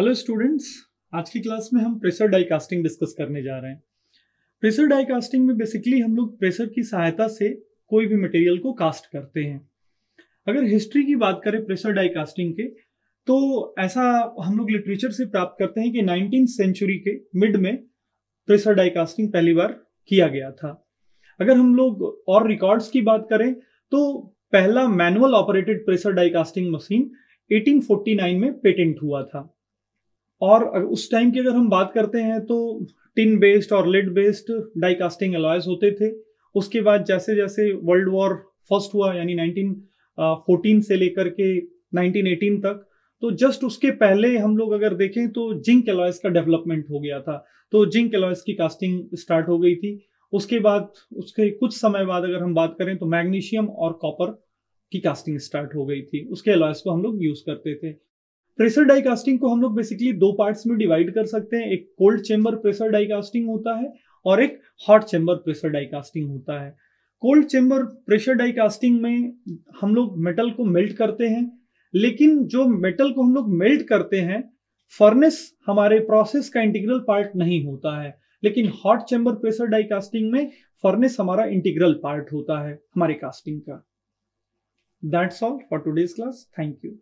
hello students आज की class में हम प्रेशर डाइकास्टिंग डिस्कस करने जा रहे हैं प्रेशर डाइकास्टिंग में बेसिकली हम लोग प्रेशर की सहायता से कोई भी मटेरियल को कास्ट करते हैं अगर हिस्ट्री की बात करें प्रेशर डाइकास्टिंग के तो ऐसा हम लोग लिटरेचर से प्राप्त करते हैं कि नाइनटीन सेंचुरी के मिड में प्रेशर डाइकास्टिंग पहली बार किया गया था अगर हम लोग और रिकॉर्ड्स की बात करें तो पहला manual operated pressure die casting machine 1849 में पेटेंट हुआ था और उस टाइम की अगर हम बात करते हैं तो टिन बेस्ड और लेड बेस्ड डाईकास्टिंग अलॉयज होते थे उसके बाद जैसे जैसे वर्ल्ड वॉर फर्स्ट हुआ यानी 1914 uh, से लेकर के 1918 तक तो जस्ट उसके पहले हम लोग अगर देखें तो जिंक एलॉयस का डेवलपमेंट हो गया था तो जिंक एलॉयस की कास्टिंग स्टार्ट हो गई थी उसके बाद उसके कुछ समय बाद अगर हम बात करें तो मैग्नीशियम और कॉपर की कास्टिंग स्टार्ट हो गई थी उसके अलॉयस को हम लोग यूज करते थे प्रेशर डाइकास्टिंग को हम लोग बेसिकली दो पार्ट्स में डिवाइड कर सकते हैं एक कोल्ड चेम्बर प्रेशर डाइकास्टिंग होता है और एक हॉट चेंबर प्रेशर डाइकास्टिंग होता है कोल्ड चेंबर प्रेशर डाइकास्टिंग में हम लोग मेटल को मेल्ट करते हैं लेकिन जो मेटल को हम लोग मेल्ट करते हैं फर्नेस हमारे प्रोसेस का इंटीग्रल पार्ट नहीं होता है लेकिन हॉट चेंबर प्रेशर डाइकास्टिंग में फर्नेस हमारा इंटीग्रल पार्ट होता है हमारे कास्टिंग का that's all for today's class thank you